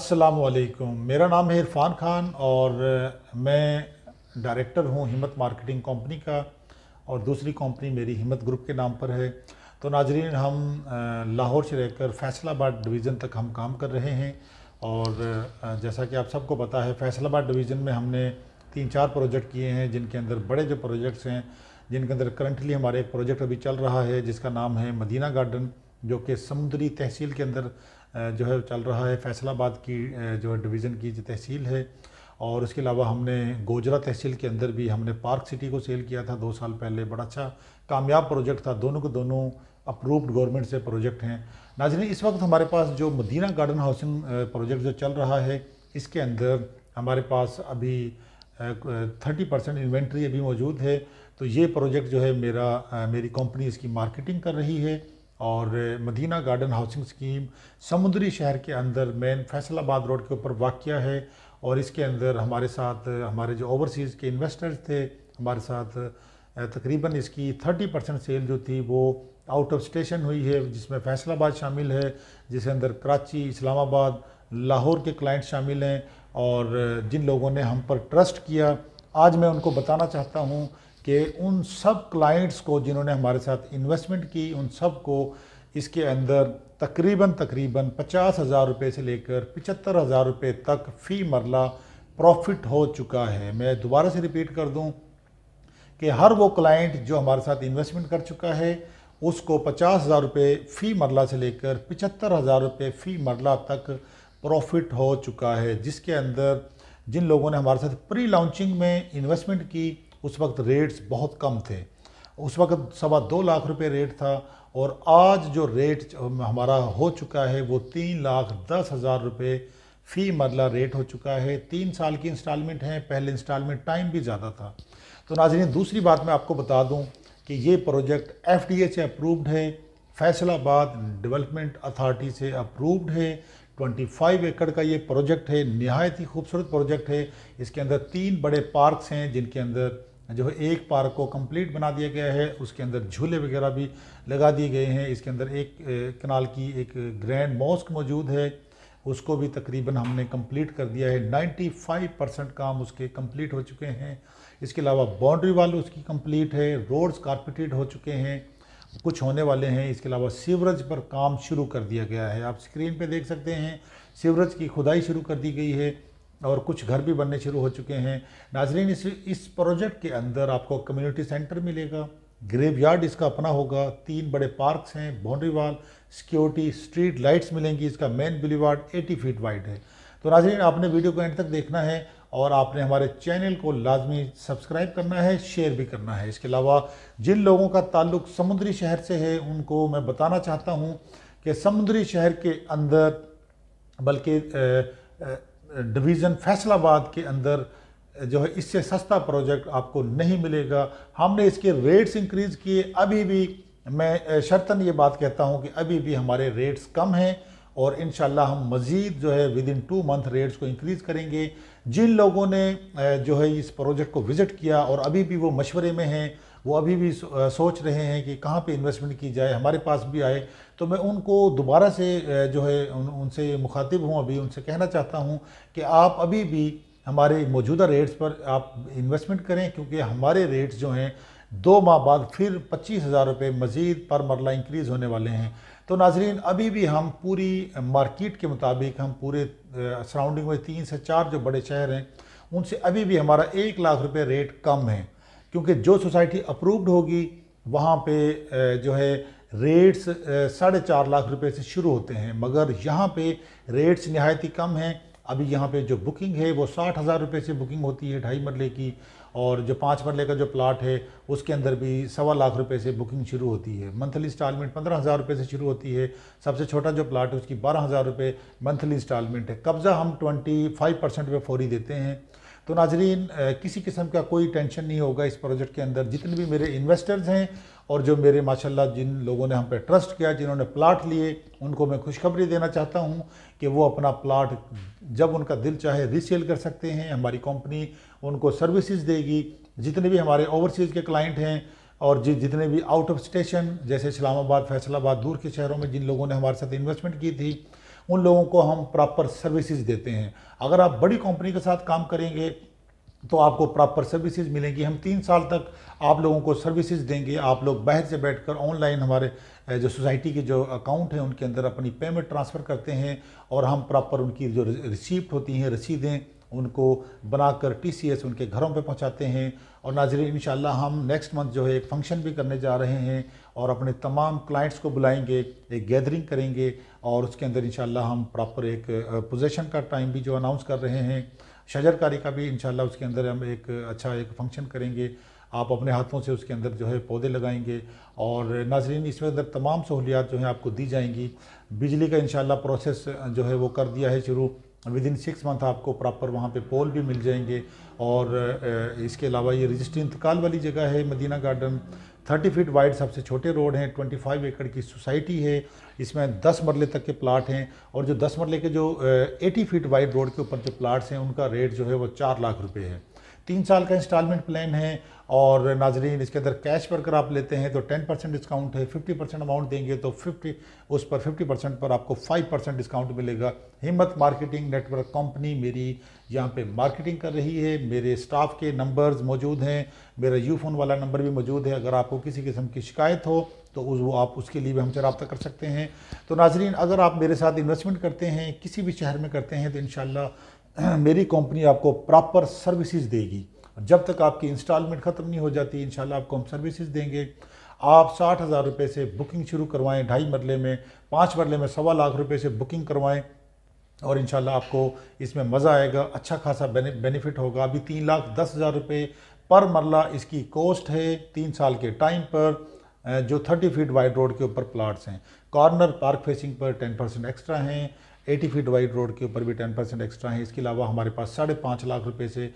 वालेकुम मेरा नाम है इरफान खान और मैं डायरेक्टर हूँ हिम्मत मार्केटिंग कंपनी का और दूसरी कंपनी मेरी हिम्मत ग्रुप के नाम पर है तो नाजरीन हम लाहौर से लेकर फैसलाबाद डिवीज़न तक हम काम कर रहे हैं और जैसा कि आप सबको पता है फैसलाबाद डिवीज़न में हमने तीन चार प्रोजेक्ट किए हैं जिनके अंदर बड़े जो प्रोजेक्ट्स हैं जिनके अंदर करंटली हमारे एक प्रोजेक्ट अभी चल रहा है जिसका नाम है मदीना गार्डन जो कि समुद्री तहसील के अंदर जो है चल रहा है फैसलाबाद की जो है डिवीज़न की जो तहसील है और उसके अलावा हमने गोजरा तहसील के अंदर भी हमने पार्क सिटी को सेल किया था दो साल पहले बड़ा अच्छा कामयाब प्रोजेक्ट था दोनों के दोनों अप्रूव्ड गवर्नमेंट से प्रोजेक्ट हैं नाजन इस वक्त हमारे पास जो मदीना गार्डन हाउसिंग प्रोजेक्ट जो चल रहा है इसके अंदर हमारे पास अभी थर्टी परसेंट इन्वेंट्री अभी मौजूद है तो ये प्रोजेक्ट जो है मेरा मेरी कंपनी इसकी मार्केटिंग कर रही है और मदीना गार्डन हाउसिंग स्कीम समुद्री शहर के अंदर मेन फैसलाबाद रोड के ऊपर वाक़ है और इसके अंदर हमारे साथ हमारे जो ओवरसीज़ के इन्वेस्टर्स थे हमारे साथ तकरीबन इसकी 30 परसेंट सेल जो थी वो आउट ऑफ स्टेशन हुई है जिसमें फैसलाबाद शामिल है जिसके अंदर कराची इस्लामाबाद लाहौर के क्लाइंट शामिल हैं और जिन लोगों ने हम पर ट्रस्ट किया आज मैं उनको बताना चाहता हूँ कि उन सब क्लाइंट्स को जिन्होंने हमारे साथ इन्वेस्टमेंट की उन सब को इसके अंदर तकरीबन तकरीबन पचास हज़ार रुपये से लेकर पचहत्तर हज़ार रुपये तक फ़ी मरला प्रॉफिट हो चुका है मैं दोबारा से रिपीट कर दूं कि हर वो क्लाइंट जो हमारे साथ इन्वेस्टमेंट कर चुका है उसको पचास हज़ार रुपये फ़ी मरला से लेकर पचहत्तर हज़ार रुपये फ़ी मरला तक प्रॉफिट हो चुका है जिसके अंदर जिन लोगों ने हमारे साथ प्री लॉन्चिंग में इन्वेस्टमेंट की उस वक्त रेट्स बहुत कम थे उस वक्त सवा दो लाख रुपए रेट था और आज जो रेट हमारा हो चुका है वो तीन लाख दस हज़ार रुपये फ़ी मरला रेट हो चुका है तीन साल की इंस्टॉलमेंट है पहले इंस्टॉलमेंट टाइम भी ज़्यादा था तो नाजरीन दूसरी बात मैं आपको बता दूं कि ये प्रोजेक्ट एफ डी ए से अप्रूव्ड है फैसलाबाद डेवलपमेंट अथॉरिटी से अप्रूव्ड है 25 एकड़ का ये प्रोजेक्ट है नहायत ही खूबसूरत प्रोजेक्ट है इसके अंदर तीन बड़े पार्क्स हैं जिनके अंदर जो है एक पार्क को कंप्लीट बना दिया गया है उसके अंदर झूले वगैरह भी लगा दिए गए हैं इसके अंदर एक कनाल की एक ग्रैंड मॉस्क मौजूद है उसको भी तकरीबन हमने कंप्लीट कर दिया है 95 परसेंट काम उसके कंप्लीट हो चुके हैं इसके अलावा बाउंड्री वाल उसकी कंप्लीट है रोड्स कारपेटेड हो चुके हैं कुछ होने वाले हैं इसके अलावा सीवरेज पर काम शुरू कर दिया गया है आप स्क्रीन पर देख सकते हैं सीवरेज की खुदाई शुरू कर दी गई है और कुछ घर भी बनने शुरू हो चुके हैं नाजरीन इस इस प्रोजेक्ट के अंदर आपको कम्युनिटी सेंटर मिलेगा ग्रेव यार्ड इसका अपना होगा तीन बड़े पार्क्स हैं बाउंड्रीवाल सिक्योरिटी स्ट्रीट लाइट्स मिलेंगी इसका main boulevard eighty feet wide है तो नाजरीन आपने वीडियो को एंड तक देखना है और आपने हमारे चैनल को लाजमी सब्सक्राइब करना है शेयर भी करना है इसके अलावा जिन लोगों का ताल्लुक समुद्री शहर से है उनको मैं बताना चाहता हूँ कि समुद्री शहर के अंदर बल्कि डिवीज़न फैसलाबाद के अंदर जो है इससे सस्ता प्रोजेक्ट आपको नहीं मिलेगा हमने इसके रेट्स इंक्रीज़ किए अभी भी मैं शर्तन ये बात कहता हूँ कि अभी भी हमारे रेट्स कम हैं और इन हम मज़ीद जो है within two month rates को इंक्रीज़ करेंगे जिन लोगों ने जो है इस प्रोजेक्ट को विज़िट किया और अभी भी वो मशवरे में हैं वो अभी भी सोच रहे हैं कि कहाँ पे इन्वेस्टमेंट की जाए हमारे पास भी आए तो मैं उनको दोबारा से जो है उन, उनसे मुखातिब हूँ अभी उनसे कहना चाहता हूँ कि आप अभी भी हमारे मौजूदा रेट्स पर आप इन्वेस्टमेंट करें क्योंकि हमारे रेट्स जो हैं दो माह बाद फिर पच्चीस हज़ार रुपये मज़ीद पर मरला इंक्रीज़ होने वाले हैं तो नाजरीन अभी भी हम पूरी मार्केट के मुताबिक हम पूरे सराउंडिंग में तीन से चार जो बड़े शहर हैं उनसे अभी भी हमारा एक लाख रुपये रेट कम है क्योंकि जो सोसाइटी अप्रूव्ड होगी वहाँ पे जो है रेट्स साढ़े चार लाख रुपए से शुरू होते हैं मगर यहाँ पे रेट्स नहायत ही कम हैं अभी यहाँ पे जो बुकिंग है वो साठ हज़ार रुपये से बुकिंग होती है ढाई मरले की और जो पाँच मरले का जो प्लाट है उसके अंदर भी सवा लाख रुपए से बुकिंग शुरू होती है मंथली इंस्टॉलमेंट पंद्रह हज़ार रुपये से शुरू होती है सबसे छोटा जो प्लाट है उसकी बारह हज़ार रुपये मंथली इंस्टॉलमेंट है कब्ज़ा हम ट्वेंटी फाइव परसेंट पर फौरी देते हैं तो नाजरीन किसी किस्म का कोई टेंशन नहीं होगा इस प्रोजेक्ट के अंदर जितने भी मेरे इन्वेस्टर्स हैं और जो मेरे माशाल्लाह जिन लोगों ने हम पे ट्रस्ट किया जिन्होंने प्लाट लिए उनको मैं खुशखबरी देना चाहता हूँ कि वो अपना प्लाट जब उनका दिल चाहे रीसेल कर सकते हैं हमारी कंपनी उनको सर्विसेज देगी जितने भी हमारे ओवरसीज़ के क्लाइंट हैं और जि जितने भी आउट ऑफ स्टेशन जैसे इस्लामाबाद फैसलाबाद दूर के शहरों में जिन लोगों ने हमारे साथ इन्वेस्टमेंट की थी उन लोगों को हम प्रॉपर सर्विसेज देते हैं अगर आप बड़ी कंपनी के साथ काम करेंगे तो आपको प्रॉपर सर्विसेज मिलेंगी हम तीन साल तक आप लोगों को सर्विसेज देंगे आप लोग बाहर से बैठकर ऑनलाइन हमारे जो सोसाइटी के जो अकाउंट हैं उनके अंदर अपनी पेमेंट ट्रांसफ़र करते हैं और हम प्रॉपर उनकी जो रिसीप्ट होती हैं रसीदें उनको बनाकर टीसीएस उनके घरों पे पहुंचाते हैं और नाजरीन इन हम नेक्स्ट मंथ जो है एक फंक्शन भी करने जा रहे हैं और अपने तमाम क्लाइंट्स को बुलाएंगे एक गैदरिंग करेंगे और उसके अंदर इन हम प्रॉपर एक पोजेशन का टाइम भी जो अनाउंस कर रहे हैं शजरकारी का भी इन उसके अंदर हम एक अच्छा एक फंक्शन करेंगे आप अपने हाथों से उसके अंदर जो है पौधे लगाएंगे और नाजरीन इसमें अंदर तमाम सहूलियात जो हैं आपको दी जाएंगी बिजली का इन प्रोसेस जो है वो कर दिया है शुरू विद इन सिक्स मंथ आपको प्रॉपर वहाँ पे पोल भी मिल जाएंगे और इसके अलावा ये रजिस्ट्री इंतकाल वाली जगह है Madina garden thirty feet wide सबसे छोटे रोड हैं ट्वेंटी फाइव एकड़ की सोसाइटी है इसमें दस मरले तक के प्लाट हैं और जो दस मरले के जो एटी फीट वाइड रोड के ऊपर जो प्लाट्स हैं उनका रेट जो है वो चार लाख रुपये है तीन साल का इंस्टॉलमेंट प्लान है और नाजरीन इसके अंदर कैश पर अगर आप लेते हैं तो टेन परसेंट डिस्काउंट है फिफ्टी परसेंट अमाउंट देंगे तो फिफ्टी उस पर फिफ्टी परसेंट पर आपको फाइव परसेंट डिस्काउंट मिलेगा हिम्मत मार्केटिंग नेटवर्क कंपनी मेरी यहाँ पे मार्केटिंग कर रही है मेरे स्टाफ के नंबर्स मौजूद हैं मेरा यू फ़ोन वाला नंबर भी मौजूद है अगर आपको किसी किस्म की शिकायत हो तो उस वो आप उसके लिए भी हमसे रब्ता कर सकते हैं तो नाजरीन अगर आप मेरे साथ इन्वेस्टमेंट करते हैं किसी भी शहर में करते हैं तो इन मेरी कंपनी आपको प्रॉपर सर्विसेज देगी जब तक आपकी इंस्टॉलमेंट ख़त्म नहीं हो जाती इन आपको हम सर्विसेज देंगे आप साठ हज़ार रुपये से बुकिंग शुरू करवाएं ढाई मरले में पाँच मरले में सवा लाख रुपए से बुकिंग करवाएं और इन आपको इसमें मज़ा आएगा अच्छा खासा बेनिफिट होगा अभी तीन लाख दस हज़ार रुपये पर मरला इसकी कॉस्ट है तीन साल के टाइम पर जो थर्टी फीट वाइड रोड के ऊपर प्लाट्स हैं कॉर्नर पार्क फेसिंग पर टेन परसेंट एक्स्ट्रा हैं 80 फीट वाइड रोड के ऊपर भी 10 परसेंट एक्स्ट्रा है इसके अलावा हमारे पास साढ़े पाँच लाख रुपए से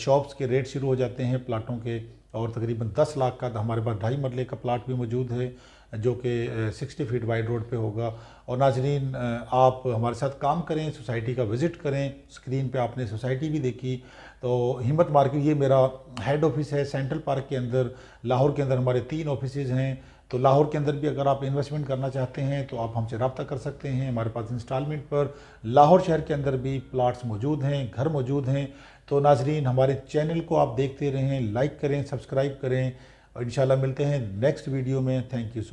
शॉप्स के रेट शुरू हो जाते हैं प्लाटों के और तकरीबन 10 लाख का हमारे पास ढाई मरले का प्लाट भी मौजूद है जो कि 60 फीट वाइड रोड पे होगा और नाजरीन आप हमारे साथ काम करें सोसाइटी का विज़िट करें स्क्रीन पर आपने सोसाइटी भी देखी तो हिम्मत मार्केट ये मेरा हेड ऑफिस है सेंट्रल पार्क के अंदर लाहौर के अंदर हमारे तीन ऑफिस हैं तो लाहौर के अंदर भी अगर आप इन्वेस्टमेंट करना चाहते हैं तो आप हमसे रबता कर सकते हैं हमारे पास इंस्टॉलमेंट पर लाहौर शहर के अंदर भी प्लाट्स मौजूद हैं घर मौजूद हैं तो नाजरीन हमारे चैनल को आप देखते रहें लाइक करें सब्सक्राइब करें और इन मिलते हैं नेक्स्ट वीडियो में थैंक यू सो